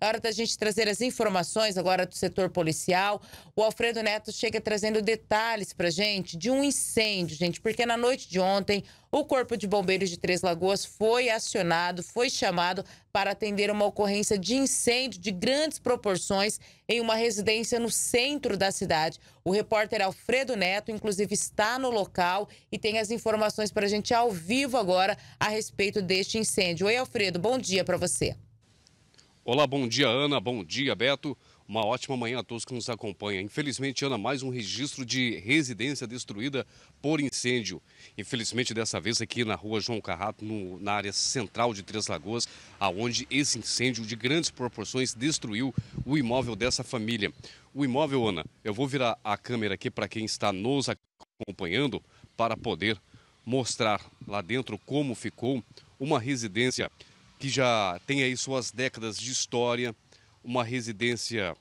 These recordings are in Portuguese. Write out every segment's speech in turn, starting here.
É hora da gente trazer as informações agora do setor policial. O Alfredo Neto chega trazendo detalhes pra gente de um incêndio, gente, porque na noite de ontem o Corpo de Bombeiros de Três Lagoas foi acionado, foi chamado para atender uma ocorrência de incêndio de grandes proporções em uma residência no centro da cidade. O repórter Alfredo Neto, inclusive, está no local e tem as informações para a gente ao vivo agora a respeito deste incêndio. Oi, Alfredo, bom dia para você. Olá, bom dia, Ana. Bom dia, Beto. Uma ótima manhã a todos que nos acompanham. Infelizmente, Ana, mais um registro de residência destruída por incêndio. Infelizmente, dessa vez aqui na rua João Carrato, no, na área central de Três Lagoas, aonde esse incêndio de grandes proporções destruiu o imóvel dessa família. O imóvel, Ana, eu vou virar a câmera aqui para quem está nos acompanhando para poder mostrar lá dentro como ficou uma residência que já tem aí suas décadas de história, uma residência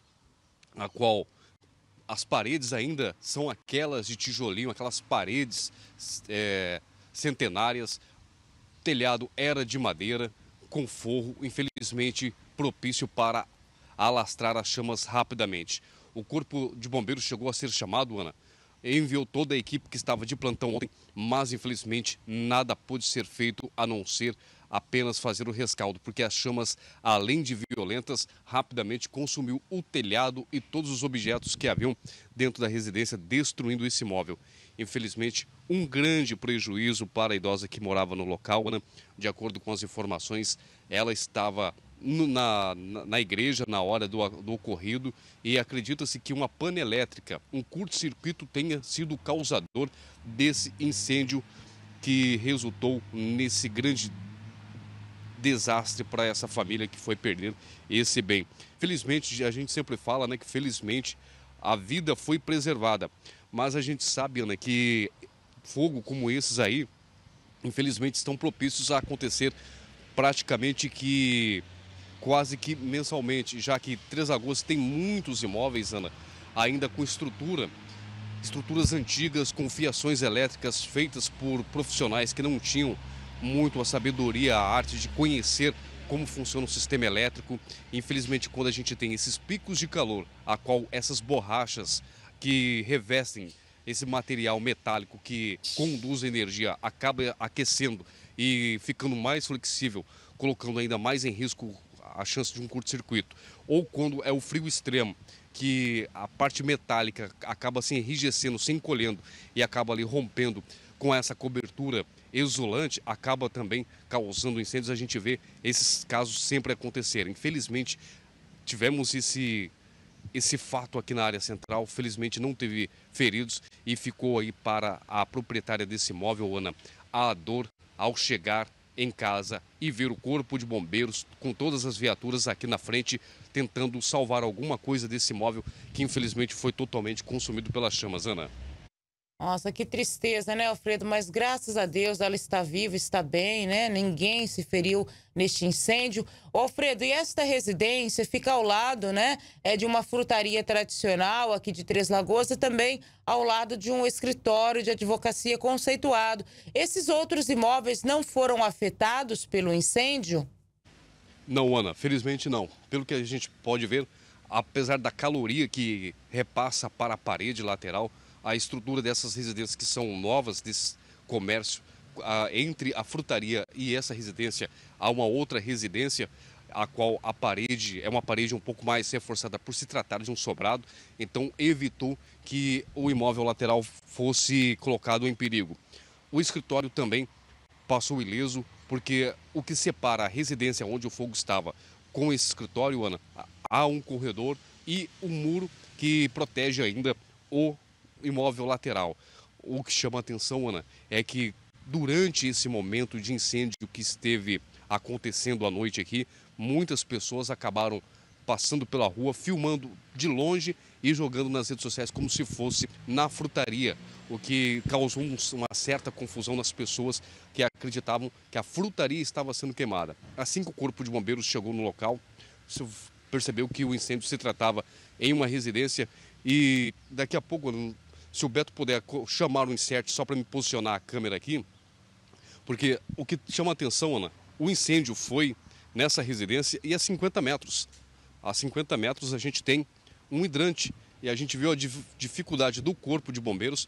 na qual as paredes ainda são aquelas de tijolinho, aquelas paredes é, centenárias. O telhado era de madeira, com forro, infelizmente propício para alastrar as chamas rapidamente. O corpo de bombeiros chegou a ser chamado, Ana, enviou toda a equipe que estava de plantão ontem, mas infelizmente nada pôde ser feito a não ser apenas fazer o rescaldo, porque as chamas, além de violentas, rapidamente consumiu o telhado e todos os objetos que haviam dentro da residência, destruindo esse imóvel. Infelizmente, um grande prejuízo para a idosa que morava no local. Né? De acordo com as informações, ela estava na, na, na, igreja na hora do, do ocorrido e acredita-se que uma pane elétrica, um curto-circuito, tenha sido o causador desse incêndio que resultou nesse grande desastre para essa família que foi perdendo esse bem. Felizmente, a gente sempre fala né, que felizmente a vida foi preservada, mas a gente sabe, Ana, que fogo como esses aí, infelizmente, estão propícios a acontecer praticamente que quase que mensalmente, já que Três agosto tem muitos imóveis, Ana, ainda com estrutura, estruturas antigas com fiações elétricas feitas por profissionais que não tinham muito a sabedoria, a arte de conhecer como funciona o sistema elétrico. Infelizmente, quando a gente tem esses picos de calor, a qual essas borrachas que revestem esse material metálico que conduz a energia acaba aquecendo e ficando mais flexível, colocando ainda mais em risco a chance de um curto-circuito. Ou quando é o frio extremo, que a parte metálica acaba se enrijecendo, se encolhendo e acaba ali rompendo com essa cobertura exulante acaba também causando incêndios. A gente vê esses casos sempre acontecerem. Infelizmente, tivemos esse, esse fato aqui na área central. Felizmente, não teve feridos e ficou aí para a proprietária desse imóvel, Ana, a dor ao chegar em casa e ver o corpo de bombeiros com todas as viaturas aqui na frente tentando salvar alguma coisa desse imóvel que infelizmente foi totalmente consumido pelas chamas, Ana. Nossa, que tristeza, né, Alfredo? Mas graças a Deus ela está viva, está bem, né? Ninguém se feriu neste incêndio. Alfredo, e esta residência fica ao lado, né? É de uma frutaria tradicional aqui de Três Lagoas e também ao lado de um escritório de advocacia conceituado. Esses outros imóveis não foram afetados pelo incêndio? Não, Ana, felizmente não. Pelo que a gente pode ver, apesar da caloria que repassa para a parede lateral a estrutura dessas residências que são novas, desse comércio, a, entre a frutaria e essa residência, há uma outra residência, a qual a parede é uma parede um pouco mais reforçada por se tratar de um sobrado, então evitou que o imóvel lateral fosse colocado em perigo. O escritório também passou ileso, porque o que separa a residência onde o fogo estava com esse escritório, Ana, há um corredor e um muro que protege ainda o imóvel lateral. O que chama atenção, Ana, é que durante esse momento de incêndio que esteve acontecendo à noite aqui, muitas pessoas acabaram passando pela rua, filmando de longe e jogando nas redes sociais como se fosse na frutaria, o que causou uma certa confusão nas pessoas que acreditavam que a frutaria estava sendo queimada. Assim que o corpo de bombeiros chegou no local, se percebeu que o incêndio se tratava em uma residência e daqui a pouco se o Beto puder chamar o insert só para me posicionar a câmera aqui, porque o que chama atenção, Ana, o incêndio foi nessa residência e a 50 metros. A 50 metros a gente tem um hidrante e a gente viu a dificuldade do corpo de bombeiros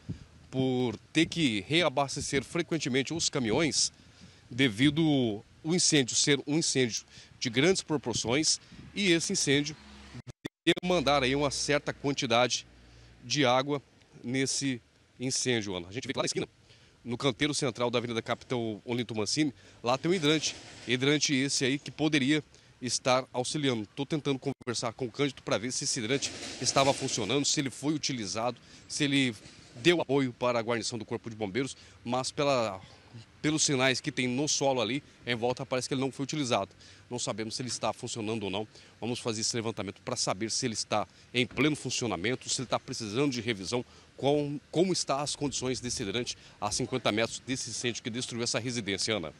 por ter que reabastecer frequentemente os caminhões devido o incêndio ser um incêndio de grandes proporções e esse incêndio demandar aí uma certa quantidade de água nesse incêndio, Ana. A gente vê que lá na esquina, no canteiro central da Avenida Capitão Olinto Mancini, lá tem um hidrante. Hidrante esse aí que poderia estar auxiliando. Estou tentando conversar com o Cândido para ver se esse hidrante estava funcionando, se ele foi utilizado, se ele deu apoio para a guarnição do Corpo de Bombeiros, mas pela pelos sinais que tem no solo ali, em volta parece que ele não foi utilizado. Não sabemos se ele está funcionando ou não. Vamos fazer esse levantamento para saber se ele está em pleno funcionamento, se ele está precisando de revisão, com, como está as condições desse hidrante a 50 metros desse incêndio que destruiu essa residência, Ana.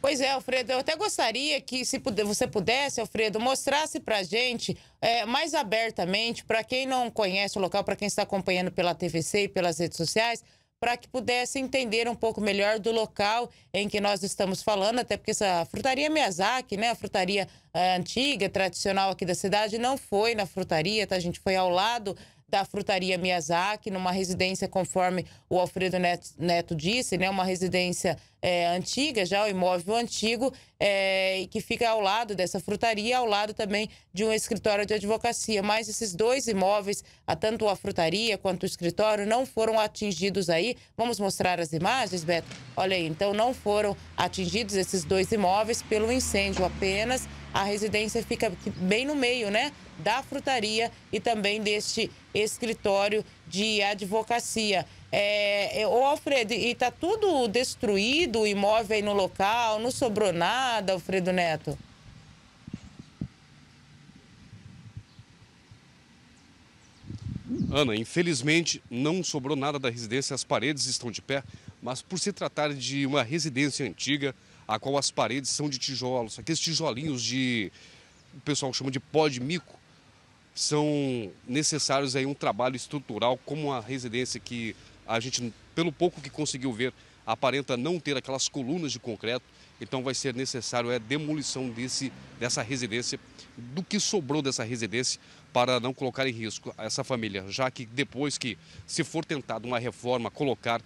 Pois é, Alfredo, eu até gostaria que, se você pudesse, Alfredo, mostrasse para a gente é, mais abertamente, para quem não conhece o local, para quem está acompanhando pela TVC e pelas redes sociais, para que pudesse entender um pouco melhor do local em que nós estamos falando, até porque essa frutaria Miyazaki, né, a frutaria eh, antiga, tradicional aqui da cidade, não foi na frutaria, tá? A gente foi ao lado da frutaria Miyazaki, numa residência, conforme o Alfredo Neto, Neto disse, né, uma residência é, antiga, já o imóvel antigo, é, que fica ao lado dessa frutaria, ao lado também de um escritório de advocacia. Mas esses dois imóveis, a tanto a frutaria quanto o escritório, não foram atingidos aí. Vamos mostrar as imagens, Beto? Olha aí, então não foram atingidos esses dois imóveis pelo incêndio apenas. A residência fica bem no meio, né? Da frutaria e também deste escritório de advocacia. É, é, ô Alfredo, e tá tudo destruído, o imóvel aí no local, não sobrou nada, Alfredo Neto? Ana, infelizmente não sobrou nada da residência, as paredes estão de pé, mas por se tratar de uma residência antiga, a qual as paredes são de tijolos, aqueles tijolinhos de. o pessoal chama de pó de mico, são necessários aí um trabalho estrutural, como a residência que a gente, pelo pouco que conseguiu ver, aparenta não ter aquelas colunas de concreto, então vai ser necessário a demolição desse, dessa residência, do que sobrou dessa residência, para não colocar em risco essa família, já que depois que, se for tentada uma reforma, colocar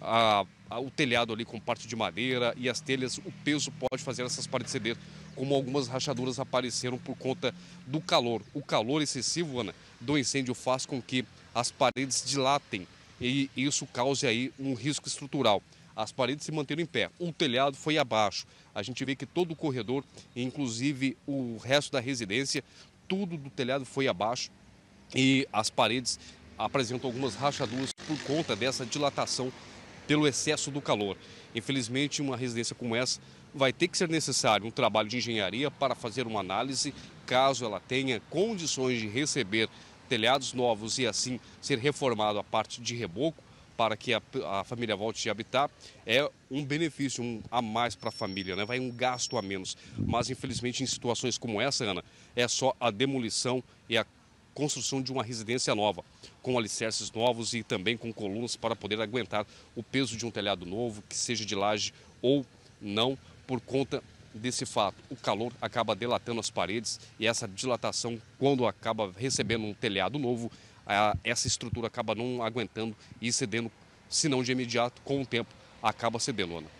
a, a, o telhado ali com parte de madeira e as telhas, o peso pode fazer essas paredes ceder, como algumas rachaduras apareceram por conta do calor. O calor excessivo, Ana, do incêndio faz com que as paredes dilatem e isso cause aí um risco estrutural. As paredes se manteram em pé, o telhado foi abaixo. A gente vê que todo o corredor, inclusive o resto da residência, tudo do telhado foi abaixo e as paredes apresentam algumas rachaduras por conta dessa dilatação pelo excesso do calor. Infelizmente, uma residência como essa vai ter que ser necessário um trabalho de engenharia para fazer uma análise, caso ela tenha condições de receber telhados novos e assim ser reformado a parte de reboco para que a, a família volte a habitar é um benefício um, a mais para a família, né? vai um gasto a menos. Mas infelizmente em situações como essa, Ana, é só a demolição e a construção de uma residência nova, com alicerces novos e também com colunas para poder aguentar o peso de um telhado novo, que seja de laje ou não, por conta desse fato. O calor acaba delatando as paredes e essa dilatação, quando acaba recebendo um telhado novo, essa estrutura acaba não aguentando e cedendo, se não de imediato, com o tempo acaba cedendo, Ana.